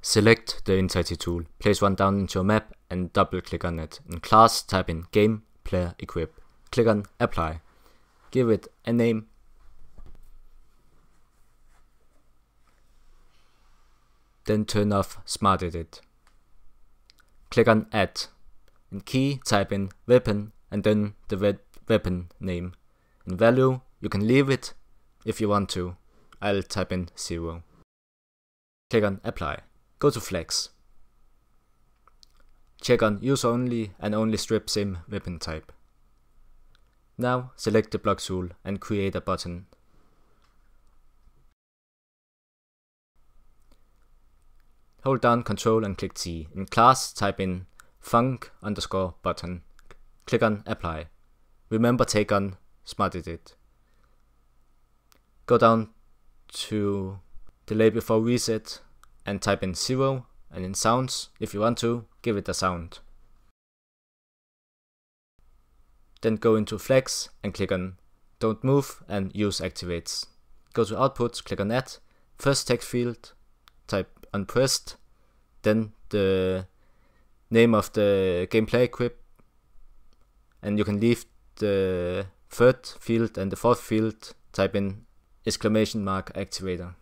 Select the Entity tool, place one down into a map and double click on it. In class, type in Game Player Equip. Click on Apply. Give it a name. Then turn off Smart Edit. Click on Add. In key, type in Weapon and then the weapon name. In value, you can leave it if you want to. I'll type in 0. Click on Apply. Go to Flex. Check on Use Only and only strip sim weapon type. Now select the block tool and create a button. Hold down Ctrl and click T. In class type in funk underscore button. Click on apply. Remember take on smart edit. Go down to Delay Before reset and type in 0 and in sounds, if you want to, give it a sound. Then go into flex and click on don't move and use activates. Go to output, click on add, first text field, type unpressed, then the name of the gameplay equip, and you can leave the third field and the fourth field, type in exclamation mark activator.